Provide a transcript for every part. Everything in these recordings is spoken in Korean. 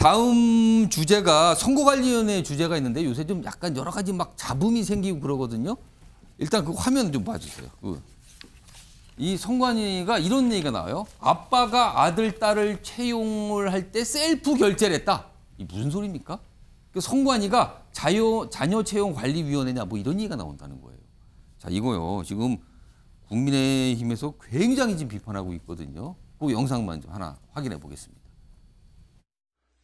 다음 주제가 선거관리위원회 주제가 있는데 요새 좀 약간 여러 가지 막 잡음이 생기고 그러거든요. 일단 그 화면 좀 봐주세요. 그. 이 선관위가 이런 얘기가 나와요. 아빠가 아들, 딸을 채용을 할 때 셀프 결제를 했다. 이 무슨 소리입니까? 그 선관위가 자녀, 자녀 채용 관리위원회냐 뭐 이런 얘기가 나온다는 거예요. 자, 이거요. 지금 국민의힘에서 굉장히 지금 비판하고 있거든요. 그 영상만 좀 하나 확인해 보겠습니다.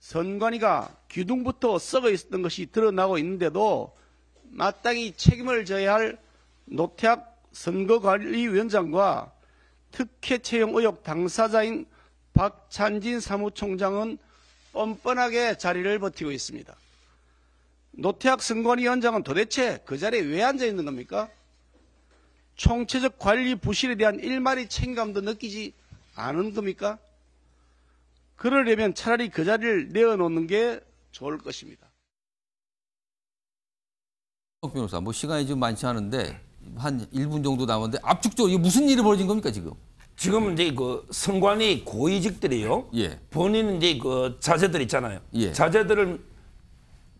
선관위가 기둥부터 썩어 있었던 것이 드러나고 있는데도 마땅히 책임을 져야 할 노태학 선거관리위원장과 특혜 채용 의혹 당사자인 박찬진 사무총장은 뻔뻔하게 자리를 버티고 있습니다. 노태학 선관위원장은 도대체 그 자리에 왜 앉아 있는 겁니까? 총체적 관리 부실에 대한 일말의 책임감도 느끼지 않은 겁니까? 그러려면 차라리 그 자리를 내어놓는 게 좋을 것입니다. 박 변호사, 뭐 시간이 좀 많지 않은데 한 1분 정도 남았는데 압축적으로 이게 무슨 일이 벌어진 겁니까 지금? 지금 이제 그 선관위 고위직들이요. 예. 본인 이제 그 자제들 있잖아요. 예. 자제들을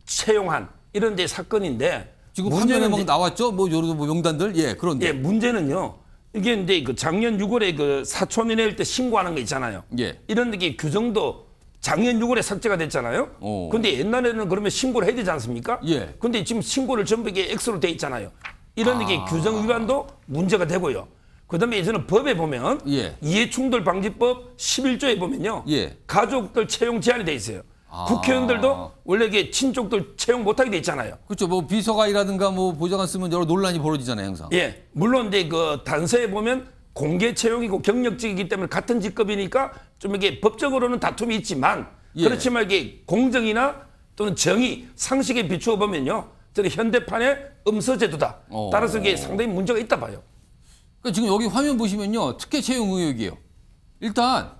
채용한 이런 이제 사건인데 지금 화면에 막 나왔죠. 뭐 여러 뭐 명단들. 예, 그런데. 예, 문제는요. 이게 이제 그 작년 6월에 그 사촌이 낼때 신고하는 거 있잖아요. 예. 이런 게 규정도 작년 6월에 삭제가 됐잖아요. 오. 근데 옛날에는 그러면 신고를 해야 되지 않습니까? 예. 근데 지금 신고를 전부 이게 X로 돼 있잖아요. 이런 아. 게 규정 위반도 문제가 되고요. 그다음에 이제는 법에 보면 예. 이해충돌 방지법 11조에 보면요. 예. 가족들 채용 제한이 돼 있어요. 아. 국회의원들도 원래 이게 친족들 채용 못하게 돼 있잖아요. 그렇죠. 뭐 비서관이라든가 뭐 보좌관 쓰면 여러 논란이 벌어지잖아요, 항상. 예. 물론 이제 그 단서에 보면 공개 채용이고 경력직이기 때문에 같은 직급이니까 좀 이게 법적으로는 다툼이 있지만 예. 그렇지만 이게 공정이나 또는 정의, 상식에 비추어 보면요. 저는 현대판의 음서제도다. 어. 따라서 이게 상당히 문제가 있다 봐요. 그러니까 지금 여기 화면 보시면요. 특혜 채용 의혹이에요. 일단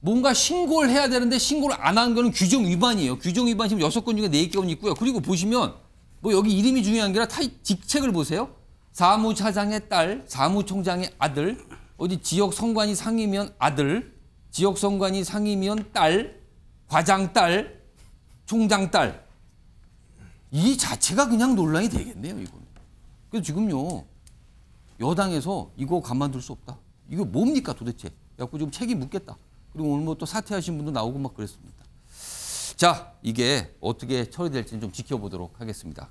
뭔가 신고를 해야 되는데 신고를 안 한 거는 규정 위반이에요. 규정 위반 지금 여섯 건 중에 네 건이 있고요. 그리고 보시면 뭐 여기 이름이 중요한 게 아니라 타, 이 직책을 보세요. 사무차장의 딸, 사무총장의 아들, 어디 지역 선관위 상임위원 아들, 지역 선관위 상임위원 딸, 과장 딸, 총장 딸. 이 자체가 그냥 논란이 되겠네요, 이건. 그래서 지금요. 여당에서 이거 가만둘 수 없다. 이거 뭡니까 도대체? 야, 그래 지금 책임 묻겠다. 그리고 오늘 뭐 또 사퇴하신 분도 나오고 막 그랬습니다. 자, 이게 어떻게 처리될지는 좀 지켜보도록 하겠습니다.